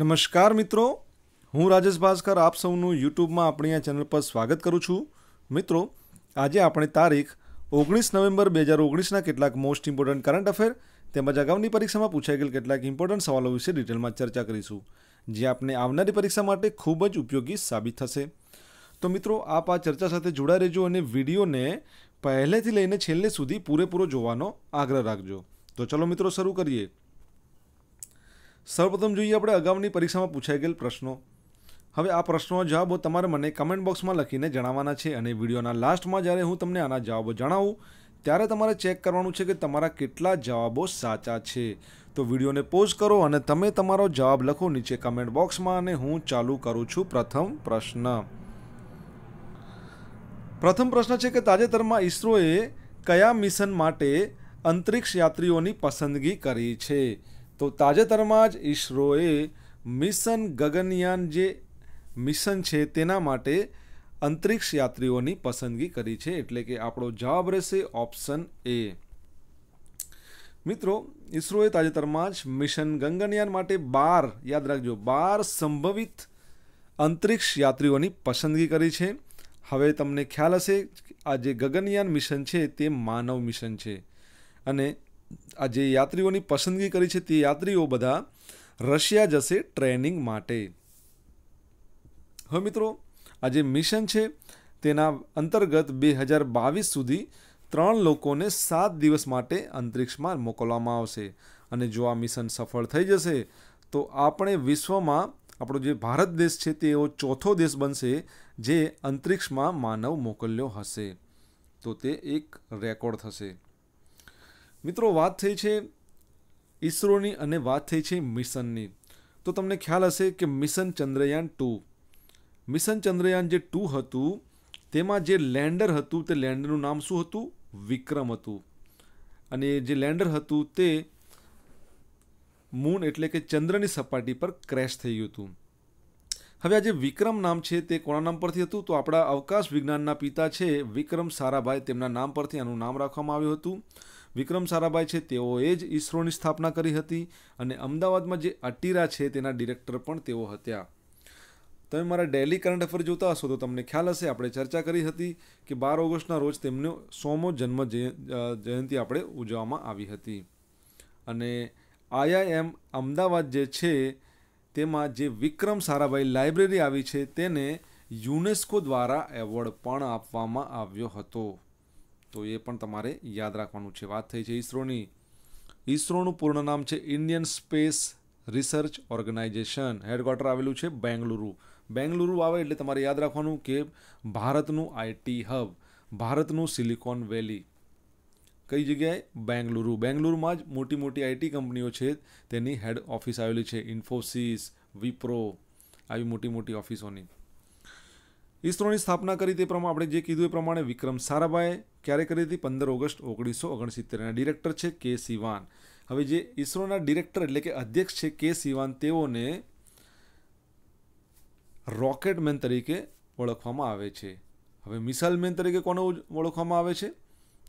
નમસ્કાર મિત્રો હું રાજેશ ભાસ્કર આપ સૌનું યુટ્યુબમાં આપણી આ ચેનલ પર સ્વાગત કરું છું મિત્રો આજે આપણે તારીખ ઓગણીસ નવેમ્બર બે હજાર ઓગણીસના કેટલાક મોસ્ટ ઇમ્પોર્ટન્ટ કરંટ અફેર તેમજ અગાઉની પરીક્ષામાં પૂછાઈ ગયેલ કેટલાક ઇમ્પોર્ટન્ટ સવાલો વિશે ડિટેલમાં ચર્ચા કરીશું જે આપને આવનારી પરીક્ષા માટે ખૂબ જ ઉપયોગી સાબિત થશે તો મિત્રો આપ આ ચર્ચા સાથે જોડાઈ રહેજો અને વિડીયોને પહેલેથી લઈને છેલ્લે સુધી પૂરેપૂરો જોવાનો આગ્રહ રાખજો તો ચલો મિત્રો શરૂ કરીએ સૌપ્રથમ જોઈએ આપણે અગાઉની પરીક્ષામાં પૂછાઈ ગયેલ પ્રશ્નો હવે આ પ્રશ્નોના જવાબો તમારે મને કમેન્ટ બોક્સમાં લખીને જણાવવાના છે અને વિડીયોના લાસ્ટમાં જ્યારે હું તમને આના જવાબો જણાવું ત્યારે તમારે ચેક કરવાનું છે કે તમારા કેટલા જવાબો સાચા છે તો વિડીયોને પોઝ કરો અને તમે તમારો જવાબ લખો નીચે કમેન્ટ બોક્સમાં અને હું ચાલુ કરું છું પ્રથમ પ્રશ્ન પ્રથમ પ્રશ્ન છે કે તાજેતરમાં ઇસરોએ કયા મિશન માટે અંતરિક્ષ યાત્રીઓની પસંદગી કરી છે તો તાજેતરમાં જ ઈસરોએ મિશન ગગનયાન જે મિશન છે તેના માટે અંતરિક્ષ યાત્રીઓની પસંદગી કરી છે એટલે કે આપણો જવાબ રહેશે ઓપ્શન એ મિત્રો ઈસરોએ તાજેતરમાં જ મિશન ગગનયાન માટે બાર યાદ રાખજો બાર સંભવિત અંતરિક્ષ યાત્રીઓની પસંદગી કરી છે હવે તમને ખ્યાલ હશે આ જે ગગનયાન મિશન છે તે માનવ મિશન છે અને આ જે યાત્રીઓની પસંદગી કરી છે તે યાત્રીઓ બધા રશિયા જશે ટ્રેનિંગ માટે હવે મિત્રો આ જે મિશન છે તેના અંતર્ગત બે હજાર બાવીસ સુધી ત્રણ લોકોને સાત દિવસ માટે અંતરિક્ષમાં મોકલવામાં આવશે અને જો આ મિશન સફળ થઈ જશે તો આપણે વિશ્વમાં આપણો જે ભારત દેશ છે તે એવો ચોથો દેશ બનશે જે અંતરિક્ષમાં માનવ મોકલ્યો હશે તો તે એક રેકોર્ડ થશે મિત્રો વાત થઈ છે ઇસરોની અને વાત થઈ છે મિશનની તો તમને ખ્યાલ હશે કે mission Chandrayaan two mission Chandrayaan જે ટુ હતું તેમાં જે લેન્ડર હતું તે લેન્ડરનું નામ શું હતું વિક્રમ હતું અને જે લેન્ડર હતું તે મૂન એટલે કે ચંદ્રની સપાટી પર ક્રેશ થઈ ગયું હતું હવે આ જે વિક્રમ નામ છે તે કોના નામ પરથી હતું તો આપણા અવકાશ વિજ્ઞાનના પિતા છે વિક્રમ સારાભાઈ તેમના નામ પરથી આનું નામ રાખવામાં આવ્યું હતું વિક્રમ સારાભાઈ છે તેઓએ જ ઈસરોની સ્થાપના કરી હતી અને અમદાવાદમાં જે અટીરા છે તેના ડિરેક્ટર પણ તેઓ હતા તમે મારા ડેલી કરંટ અફેર જોતા હશો તો તમને ખ્યાલ હશે આપણે ચર્ચા કરી હતી કે બાર ઓગસ્ટના રોજ તેમનો સોમો જન્મ જયંતિ આપણે ઉજવવામાં આવી હતી અને આઈઆઈએમ અમદાવાદ જે છે તેમાં જે વિક્રમ સારાભાઈ લાઇબ્રેરી આવી છે તેને યુનેસ્કો દ્વારા એવોર્ડ પણ આપવામાં આવ્યો હતો તો એ પણ તમારે યાદ રાખવાનું છે વાત થઈ છે ઇસરોની ઇસરોનું પૂર્ણ નામ છે Indian space research organisation headquarter આવેલું છે બેંગલુરુ બેંગલુરુ આવે એટલે તમારે યાદ રાખવાનું કે ભારતનું આઈટી હબ ભારતનું સિલિકોન વેલી કઈ જગ્યાએ બેંગલુરુ બેંગલુરુમાં જ મોટી મોટી આઈટી કંપનીઓ છે તેની હેડ ઓફિસ આવેલી છે ઇન્ફોસિસ વિપ્રો આવી મોટી મોટી ઓફિસોની ઇસરોની સ્થાપના કરી તે પ્રમાણે આપણે જે કીધું એ પ્રમાણે વિક્રમ સારાભાઈ ક્યારે કરી હતી પંદર ઓગસ્ટ ઓગણીસો ઓગણસિત્તેરના ડિરેક્ટર છે કે સિવાન હવે જે ઇસરોના ડિરેક્ટર એટલે કે અધ્યક્ષ છે કે સિવાન તેઓને રોકેટ મેન તરીકે ઓળખવામાં આવે છે હવે મિસાઇલ મેન તરીકે કોને ઓળખવામાં આવે છે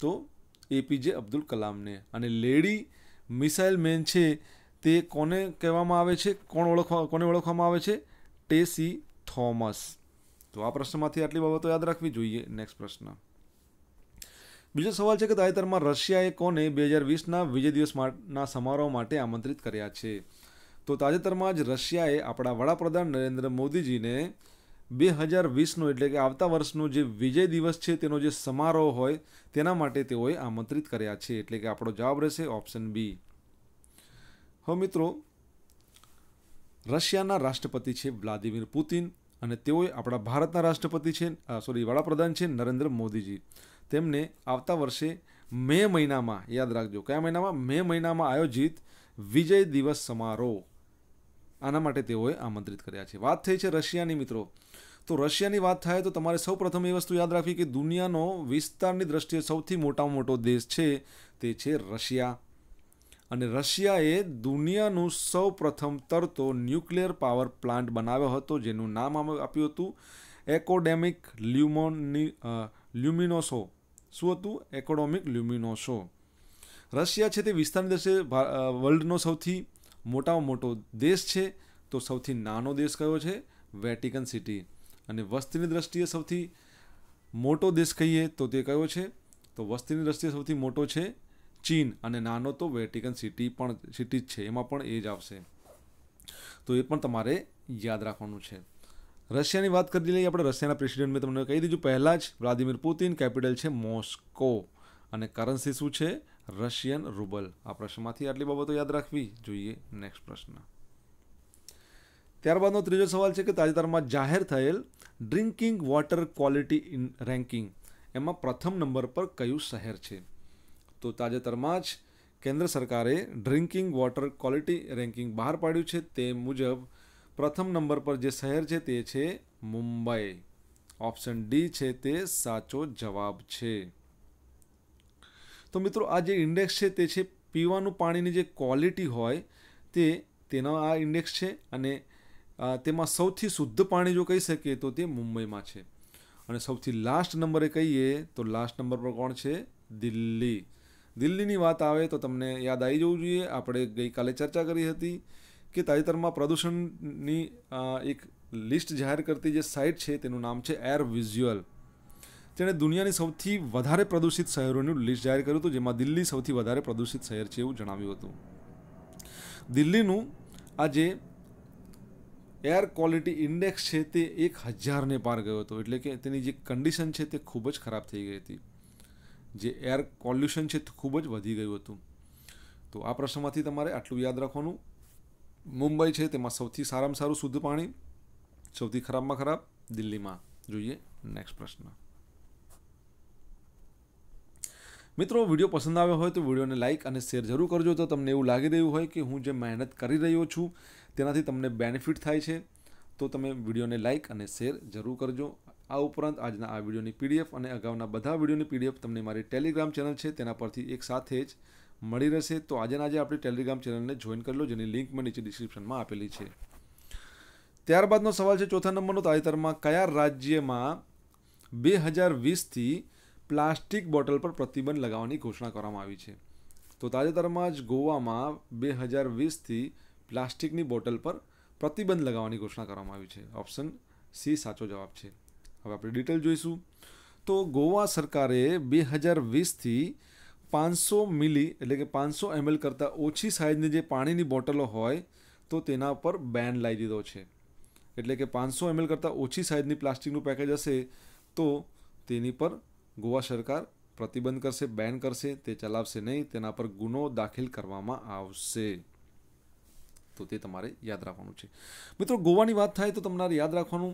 તો એપીજે અબ્દુલ કલામને અને લેડી મિસાઇલ મેન છે તે કોને કહેવામાં આવે છે કોણ ઓળખવા કોને ઓળખવામાં આવે છે ટેસી થોમસ તો આ પ્રશ્નમાંથી આટલી બાબતો યાદ રાખવી જોઈએ નેક્સ્ટ પ્રશ્ન બીજો સવાલ છે કે તાજેતરમાં રશિયાએ કોને બે હજાર વીસના વિજય દિવસના સમારોહ માટે આમંત્રિત કર્યા છે તો તાજેતરમાં જ રશિયાએ આપણા વડાપ્રધાન નરેન્દ્ર મોદીજીને બે હજાર વીસનો એટલે કે આવતા વર્ષનો જે વિજય દિવસ છે તેનો જે સમારોહ હોય તેના માટે તેઓએ આમંત્રિત કર્યા છે એટલે કે આપણો જવાબ રહેશે ઓપ્શન બી હવે મિત્રો રશિયાના રાષ્ટ્રપતિ છે વ્લાદિમીર પુતિન અને તેઓએ આપણા ભારતના રાષ્ટ્રપતિ છે સોરી વડાપ્રધાન છે નરેન્દ્ર મોદીજી તેમને આવતા વર્ષે મે મહિનામાં યાદ રાખજો કયા મહિનામાં મે મહિનામાં આયોજિત વિજય દિવસ સમારોહ આના માટે તેઓએ આમંત્રિત કર્યા છે વાત થઈ છે રશિયાની મિત્રો તો રશિયાની વાત થાય તો તમારે સૌ પ્રથમ એ વસ્તુ યાદ રાખવી કે દુનિયાનો વિસ્તારની દ્રષ્ટિએ સૌથી મોટામાં મોટો દેશ છે તે છે રશિયા અને રશિયાએ દુનિયાનું સૌ પ્રથમ તરતો ન્યુક્લિયર પાવર પ્લાન્ટ બનાવ્યો હતો જેનું નામ આપ્યું હતું એકોડેમિક લ્યુમોની લ્યુમિનોસો શું હતું એકોડોમિક લ્યુમિનોસો રશિયા છે તે વિસ્તારની દેશે વર્લ્ડનો સૌથી મોટામાં મોટો દેશ છે તો સૌથી નાનો દેશ કયો છે વેટિકન સિટી અને વસ્તીની દ્રષ્ટિએ સૌથી મોટો દેશ કહીએ તો તે કયો છે તો વસ્તીની દ્રષ્ટિએ સૌથી મોટો છે ચીન અને નાનો તો વેટિકન સિટી પણ સિટી જ છે એમાં પણ એ જ આવશે તો એ પણ તમારે યાદ રાખવાનું છે રશિયાની વાત કરી લઈએ આપણે રશિયાના પ્રેસિડેન્ટ મેં તમને કહી દીધું પહેલાં જ વ્લાદિમીર પુતિન કેપિટલ છે મોસ્કો અને કરન્સી શું છે રશિયન રૂબલ આ પ્રશ્નમાંથી આટલી બાબતો યાદ રાખવી જોઈએ નેક્સ્ટ પ્રશ્ન ત્યારબાદનો ત્રીજો સવાલ છે કે તાજેતરમાં જાહેર થયેલ drinking water quality in ranking એમાં પ્રથમ નંબર પર કયું શહેર છે તો તાજેતરમાં જ કેન્દ્ર સરકારે ડ્રિંકિંગ વોટર ક્વોલિટી રેન્કિંગ બહાર પાડ્યું છે તે મુજબ પ્રથમ નંબર પર જે શહેર છે તે છે મુંબઈ ઓપ્શન ડી છે તે સાચો જવાબ છે તો મિત્રો આ જે ઇન્ડેક્સ છે તે છે પીવાનું પાણીની જે ક્વોલિટી હોય તે તેનો આ ઇન્ડેક્સ છે અને તેમાં સૌથી શુદ્ધ પાણી જો કહી શકીએ તો તે મુંબઈમાં છે અને સૌથી લાસ્ટ નંબરે કહીએ તો લાસ્ટ નંબર પર કોણ છે દિલ્હી દિલ્હીની વાત આવે તો તમને યાદ આવી જવું જોઈએ આપણે ગઈકાલે ચર્ચા કરી હતી કે તાજેતરમાં પ્રદૂષણની એક લિસ્ટ જાહેર કરતી જે સાઇટ છે તેનું નામ છે એર વિઝ્યુઅલ તેણે દુનિયાની સૌથી વધારે પ્રદૂષિત શહેરોનું લિસ્ટ જાહેર કર્યું હતું જેમાં દિલ્હી સૌથી વધારે પ્રદૂષિત શહેર છે એવું જણાવ્યું હતું દિલ્હીનું આ જે એર ક્વોલિટી ઇન્ડેક્સ છે તે એક હજારને પાર ગયો હતો એટલે કે તેની જે કન્ડિશન છે તે ખૂબ જ ખરાબ થઈ ગઈ હતી જે એર પોલ્યુશન છે તે ખૂબ જ વધી ગયું હતું તો આ પ્રશ્નમાંથી તમારે આટલું યાદ રાખવાનું મુંબઈ છે તેમાં સૌથી સારામાં સારું શુદ્ધ પાણી સૌથી ખરાબમાં ખરાબ દિલ્હીમાં જોઈએ નેક્સ્ટ પ્રશ્ન મિત્રો વિડીયો પસંદ આવ્યો હોય તો વિડીયોને લાઇક અને શેર જરૂર કરજો તો તમને એવું લાગી રહ્યું હોય કે હું જે મહેનત કરી રહ્યો છું તેનાથી તમને બેનિફિટ થાય છે તો તમે વિડીયોને લાઇક અને શેર જરૂર કરજો આ ઉપરાંત આજના આ વિડીયોની પીડીએફ અને અગાઉના બધા વિડીયોની પીડીએફ તમને મારી ટેલિગ્રામ ચેનલ છે તેના પરથી એક સાથે જ મળી રહેશે તો આજે આજે આપણી ટેલિગ્રામ ચેનલને જોઈન કરી લો જેની લિંક મને નીચે ડિસ્ક્રિપ્શનમાં આપેલી છે ત્યારબાદનો સવાલ છે ચોથા નંબરનો તાજેતરમાં કયા રાજ્યમાં બે હજાર વીસથી પ્લાસ્ટિક બોટલ પર પ્રતિબંધ લગાવવાની ઘોષણા કરવામાં આવી છે તો તાજેતરમાં જ ગોવામાં બે હજાર વીસથી પ્લાસ્ટિકની બોટલ પર પ્રતિબંધ લગાવવાની ઘોષણા કરવામાં આવી છે ઓપ્શન સી સાચો જવાબ છે હવે આપણે ડિટેલ જોઈશું તો ગોવા સરકારે બે હજાર વીસથી પાંચસો મિલી એટલે કે પાંચસો એમએલ કરતાં ઓછી સાઇઝની જે પાણીની બોટલો હોય તો તેના પર બેન લાવી દીધો છે એટલે કે પાંચસો એમએલ કરતાં ઓછી સાઇઝની પ્લાસ્ટિકનું પેકેજ હશે તો તેની પર ગોવા સરકાર પ્રતિબંધ કરશે બેન કરશે તે ચલાવશે નહીં તેના પર ગુનો દાખલ કરવામાં આવશે તો તે તમારે યાદ રાખવાનું છે મિત્રો ગોવાની વાત થાય તો તમારે યાદ રાખવાનું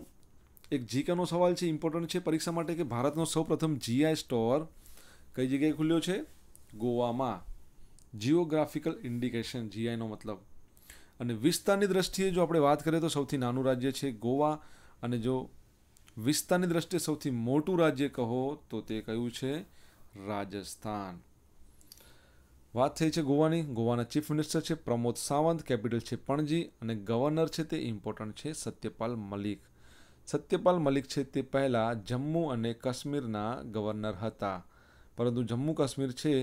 એક જીકેનો સવાલ છે ઇમ્પોર્ટન્ટ છે પરીક્ષા માટે કે ભારતનો સૌપ્રથમ જીઆઈ સ્ટોર કઈ જગ્યાએ ખુલ્યો છે ગોવામાં જીઓગ્રાફિકલ ઇન્ડિકેશન જીઆઈનો મતલબ અને વિસ્તારની દ્રષ્ટિએ જો આપણે વાત કરીએ તો સૌથી નાનું રાજ્ય છે ગોવા અને જો વિસ્તારની દ્રષ્ટિએ સૌથી મોટું રાજ્ય કહો તો તે કયું છે રાજસ્થાન વાત થઈ છે ગોવાની ગોવાના ચીફ મિનિસ્ટર છે પ્રમોદ સાવંત કેપિટલ છે પણજી અને ગવર્નર છે તે ઇમ્પોર્ટન્ટ છે સત્યપાલ મલિક સત્યપાલ મલિક છે તે પહેલાં જમ્મુ અને કાશ્મીરના ગવર્નર હતા પરંતુ જમ્મુ કાશ્મીર છે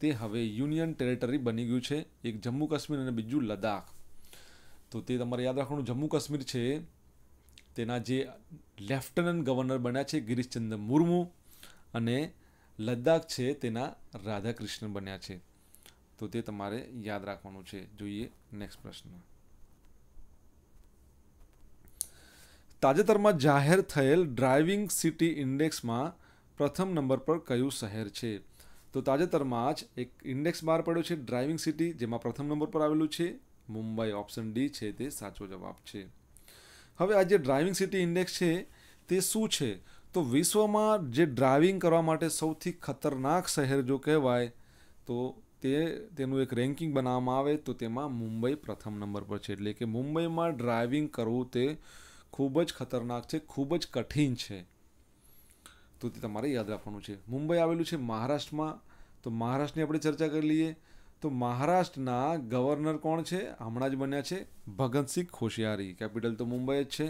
તે હવે યુનિયન ટેરેટરી બની ગયું છે એક જમ્મુ કાશ્મીર અને બીજું લદ્દાખ તો તે તમારે યાદ રાખવાનું જમ્મુ કાશ્મીર છે તેના જે લેફ્ટનન્ટ ગવર્નર બન્યા છે ગિરીશચંદ્ર મુર્મુ અને લદ્દાખ છે તેના રાધાકૃષ્ણ બન્યા છે તો તે તમારે યાદ રાખવાનું છે જોઈએ નેક્સ્ટ પ્રશ્ન તાજેતરમાં જાહેર થયેલ ડ્રાઇવિંગ સિટી ઇન્ડેક્સમાં પ્રથમ નંબર પર કયું શહેર છે તો તાજેતરમાં જ એક ઇન્ડેક્સ બહાર પડ્યો છે ડ્રાઇવિંગ સિટી જેમાં પ્રથમ નંબર પર આવેલું છે મુંબઈ ઓપ્શન ડી છે તે સાચો જવાબ છે હવે આ જે ડ્રાઇવિંગ સિટી ઇન્ડેક્સ છે તે શું છે તો વિશ્વમાં જે ડ્રાઇવિંગ કરવા માટે સૌથી ખતરનાક શહેર જો કહેવાય તો તે તેનું એક રેન્કિંગ બનાવવામાં આવે તો તેમાં મુંબઈ પ્રથમ નંબર પર છે એટલે કે મુંબઈમાં ડ્રાઇવિંગ કરવું તે ખૂબ જ ખતરનાક છે ખૂબ જ કઠિન છે તો તે તમારે યાદ રાખવાનું છે મુંબઈ આવેલું છે મહારાષ્ટ્રમાં તો મહારાષ્ટ્રની આપણે ચર્ચા કરી લઈએ તો મહારાષ્ટ્રના ગવર્નર કોણ છે હમણાં જ બન્યા છે ભગતસિંહ ખોશિયારી કેપિટલ તો મુંબઈ જ છે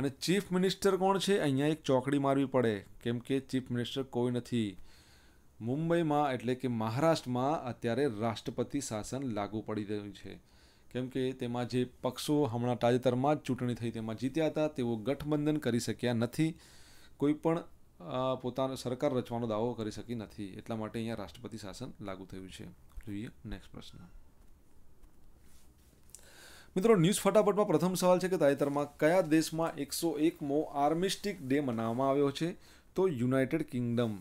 અને ચીફ મિનિસ્ટર કોણ છે અહીંયા એક ચોકડી મારવી પડે કેમ કે ચીફ મિનિસ્ટર કોઈ નથી મુંબઈમાં એટલે કે મહારાષ્ટ્રમાં અત્યારે રાષ્ટ્રપતિ શાસન લાગુ પડી રહ્યું છે કેમ કે તેમાં જે પક્ષો હમણાં તાજેતરમાં જ ચૂંટણી થઈ તેમાં જીત્યા હતા તેઓ ગઠબંધન કરી શક્યા નથી કોઈ પણ પોતાનો સરકાર રચવાનો દાવો કરી શકી નથી એટલા માટે અહીંયા રાષ્ટ્રપતિ શાસન લાગુ થયું છે જોઈએ નેક્સ્ટ પ્રશ્ન મિત્રો ન્યૂઝ ફટાફટમાં પ્રથમ સવાલ છે કે તાજેતરમાં કયા દેશમાં એકસો એકમો આર્મિસ્ટિક ડે મનાવવામાં આવ્યો છે તો યુનાઇટેડ કિંગડમ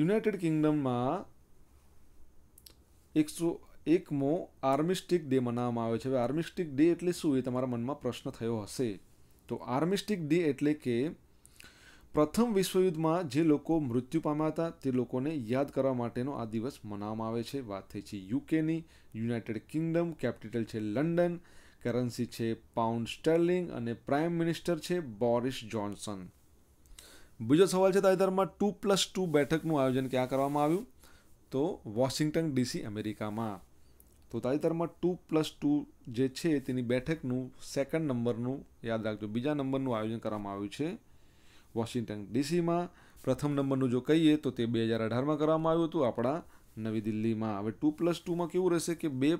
યુનાઇટેડ કિંગડમમાં એકસો એકમો આર્મિસ્ટિક ડે મનાવવામાં આવે છે હવે આર્મિસ્ટિક ડે એટલે શું એ તમારા મનમાં પ્રશ્ન થયો હશે તો આર્મિસ્ટિક ડે એટલે કે પ્રથમ વિશ્વયુદ્ધમાં જે લોકો મૃત્યુ પામ્યા હતા તે લોકોને યાદ કરવા માટેનો આ દિવસ મનાવવામાં આવે છે વાત થઈ છે યુકેની યુનાઇટેડ કિંગડમ કેપિટલ છે લંડન કરન્સી છે પાઉન્ડ સ્ટર્લિંગ અને પ્રાઇમ મિનિસ્ટર છે બોરિસ જોન્સન બીજો સવાલ છે તાજેતરમાં ટુ પ્લસ ટુ બેઠકનું આયોજન ક્યાં કરવામાં આવ્યું તો વોશિંગ્ટન ડીસી અમેરિકામાં તો તાજેતરમાં ટુ પ્લસ ટુ જે છે તેની બેઠકનું સેકન્ડ નંબરનું યાદ રાખજો બીજા નંબરનું આયોજન કરવામાં આવ્યું છે વોશિંગ્ટન ડીસીમાં પ્રથમ નંબરનું જો કહીએ તો તે બે હજાર અઢારમાં કરવામાં આવ્યું હતું આપણા નવી દિલ્હીમાં હવે ટુ પ્લસ ટુમાં કેવું રહેશે કે બે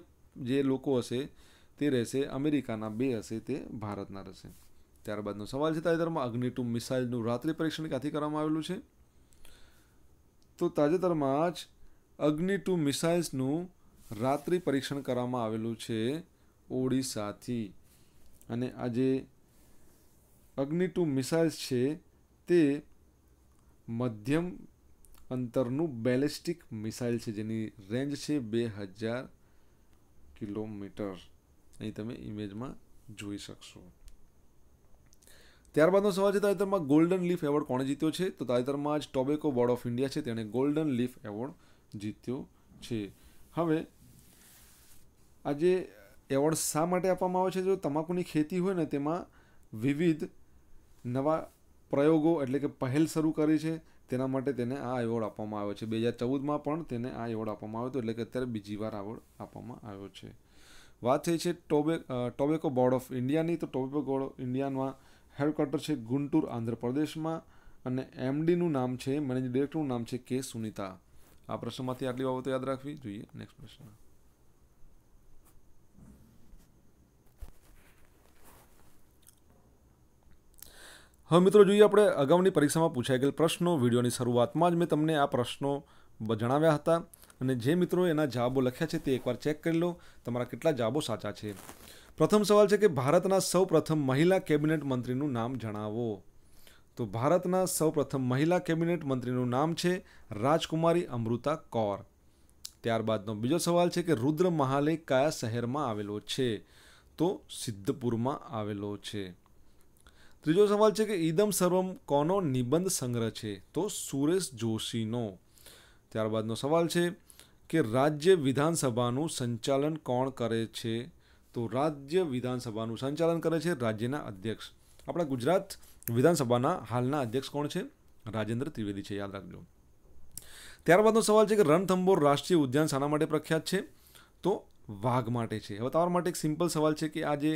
જે લોકો હશે તે રહેશે અમેરિકાના બે હશે તે ભારતના રહેશે ત્યારબાદનો સવાલ છે તાજેતરમાં અગ્નિ ટુ મિસાઇલનું રાત્રિ પરીક્ષણ ક્યાંથી કરવામાં આવેલું છે તો તાજેતરમાં જ અગ્નિ ટુ મિસાઇલ્સનું રાત્રિ પરીક્ષણ કરવામાં આવેલું છે ઓડિશાથી અને આ જે અગ્નિ ટુ મિસાઇલ્સ છે તે મધ્યમ અંતરનું બેલેસ્ટિક મિસાઇલ છે જેની રેન્જ છે બે હજાર કિલોમીટર અહીં તમે ઇમેજમાં જોઈ શકશો ત્યારબાદનો સવાલ છે તાજેતરમાં ગોલ્ડન લીફ એવોર્ડ કોણે જીત્યો છે તો તાજેતરમાં જ ટોબેકો બોર્ડ ઓફ ઇન્ડિયા છે તેણે ગોલ્ડન લીફ એવોર્ડ જીત્યો છે હવે આજે એવોર્ડ શા માટે આપવામાં આવે છે જો તમાકુની ખેતી હોય ને તેમાં વિવિધ નવા પ્રયોગો એટલે કે પહેલ શરૂ કરી છે તેના માટે તેને આ એવોર્ડ આપવામાં આવ્યો છે બે હજાર ચૌદમાં પણ તેને આ એવોર્ડ આપવામાં આવ્યો હતો એટલે કે અત્યારે બીજી વાર એવોર્ડ આપવામાં આવ્યો છે વાત થઈ છે ટોબે ટોબેકો બોર્ડ ઓફ ઇન્ડિયાની તો ટોબેકો બોર્ડ ઓફ ઇન્ડિયામાં હેડક્વાર્ટર છે ગુંટૂર આંધ્રપ્રદેશમાં અને એમડીનું નામ છે મેનેજિંગ ડિરેક્ટરનું નામ છે કે સુનિતા આ પ્રશ્નમાંથી આટલી બાબતો યાદ રાખવી જોઈએ નેક્સ્ટ પ્રશ્ન હવે મિત્રો જોઈએ આપણે અગાઉની પરીક્ષામાં પૂછાઈ ગયેલ પ્રશ્નો વિડીયોની શરૂઆતમાં જ મેં તમને આ પ્રશ્નો જણાવ્યા હતા અને જે મિત્રો એના જવાબો લખ્યા છે તે એકવાર ચેક કરી લો તમારા કેટલા જવાબો સાચા છે પ્રથમ સવાલ છે કે ભારતના સૌ પ્રથમ મહિલા કેબિનેટ મંત્રીનું નામ જણાવો તો ભારતના સૌપ્રથમ મહિલા કેબિનેટ મંત્રીનું નામ છે રાજકુમારી અમૃતા કૌર ત્યારબાદનો બીજો સવાલ છે કે રુદ્ર મહાલય કયા શહેરમાં આવેલો છે તો સિદ્ધપુરમાં આવેલો છે ત્રીજો સવાલ છે કે ઈદમ સર્વમ કોનો નિબંધ સંગ્રહ છે તો સુરેશ જોશીનો ત્યારબાદનો સવાલ છે કે રાજ્ય વિધાનસભાનું સંચાલન કોણ કરે છે તો રાજ્ય વિધાનસભાનું સંચાલન કરે છે રાજ્યના અધ્યક્ષ આપણા ગુજરાત વિધાનસભાના હાલના અધ્યક્ષ કોણ છે રાજેન્દ્ર ત્રિવેદી છે યાદ રાખજો ત્યારબાદનો સવાલ છે કે રણથંબોર રાષ્ટ્રીય ઉદ્યાન શાના માટે પ્રખ્યાત છે તો વાઘ માટે છે હવે તમારા માટે એક સિમ્પલ સવાલ છે કે આ જે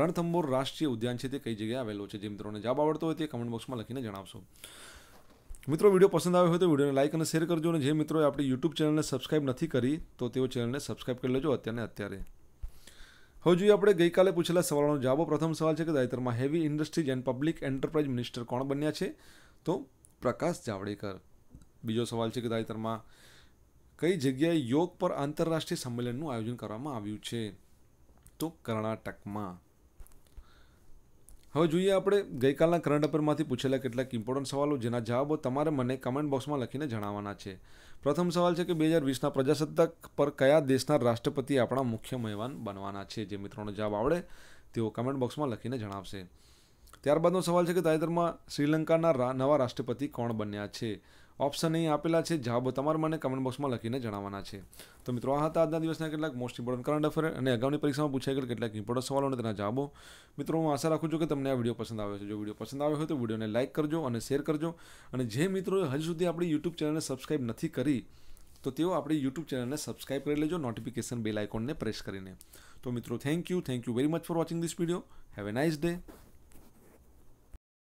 રણથંભોર રાષ્ટ્રીય ઉદ્યાન છે તે કઈ જગ્યાએ આવેલો છે જે મિત્રોને જવાબ આવડતો હોય તે કમેન્ટ બોક્સમાં લખીને જણાવશો મિત્રો વિડીયો પસંદ આવ્યો હોય તો વિડીયોને લાઇક અને શેર કરજો અને જે મિત્રોએ આપણી યુટ્યુબ ચેનલને સબસ્ક્રાઇબ નથી કરી તો તેઓ ચેનલને સબસ્ક્રાઇબ કરી લેજો અત્યારે અત્યારે હવે જોઈએ આપણે ગઈકાલે પૂછેલા સવાલનો જવાબ પ્રથમ સવાલ છે કે તાજેતરમાં heavy industries and public enterprise minister કોણ બન્યા છે તો પ્રકાશ જાવડેકર બીજો સવાલ છે કે તાજેતરમાં કઈ જગ્યાએ યોગ પર આંતરરાષ્ટ્રીય સંમેલનનું આયોજન કરવામાં આવ્યું છે તો કર્ણાટકમાં હવે જોઈએ આપણે ગઈકાલના કરંટ અફેરમાંથી પૂછેલા કેટલાક ઇમ્પોર્ટન્ટ સવાલો જેના જવાબો તમારે મને કમેન્ટ બોક્સમાં લખીને જણાવવાના છે પ્રથમ સવાલ છે કે બે હજાર વીસના પ્રજાસત્તાક પર કયા દેશના રાષ્ટ્રપતિ આપણા મુખ્ય મહેમાન બનવાના છે જે મિત્રોનો જવાબ આવડે તેઓ કમેન્ટ બોક્સમાં લખીને જણાવશે ત્યારબાદનો સવાલ છે કે તાજેતરમાં શ્રીલંકાના નવા રાષ્ટ્રપતિ કોણ બન્યા છે ઓપ્શન અહીં આપેલા છે જવાબો તમારે મને કમેન્ટ બોક્સમાં લખીને જણાવવાના છે તો મિત્રો આ હતા આજના દિવસના કેટલાક મોસ્ટ ઇમ્પોર્ટન્ટ કરંટ અફેર અને અગાઉની પરીક્ષામાં પૂછાઈ ગયેલા કેટલાક ઇમ્પોર્ટન્ટ સવાલો અને તેના જવાબો મિત્રો હું આશા રાખું છું કે તમને આ વિડીયો પસંદ આવ્યો છે જો વિડીયો પસંદ આવ્યો હોય તો વિડીયોને લાઇક કરજો અને શેર કરજો અને જે મિત્રો હજુ સુધી આપણી યુટ્યુબ ચેનલને સબસ્ક્રાઈબ નથી કરી તો તેઓ આપણી યુટ્યુબ ચેનલને સબસ્ક્રાઈબ કરી લેજો નોટિફિકેશન બેલ આઇકોનને પ્રેસ કરીને તો મિત્રો thank you thank you very much for watching this video have a nice day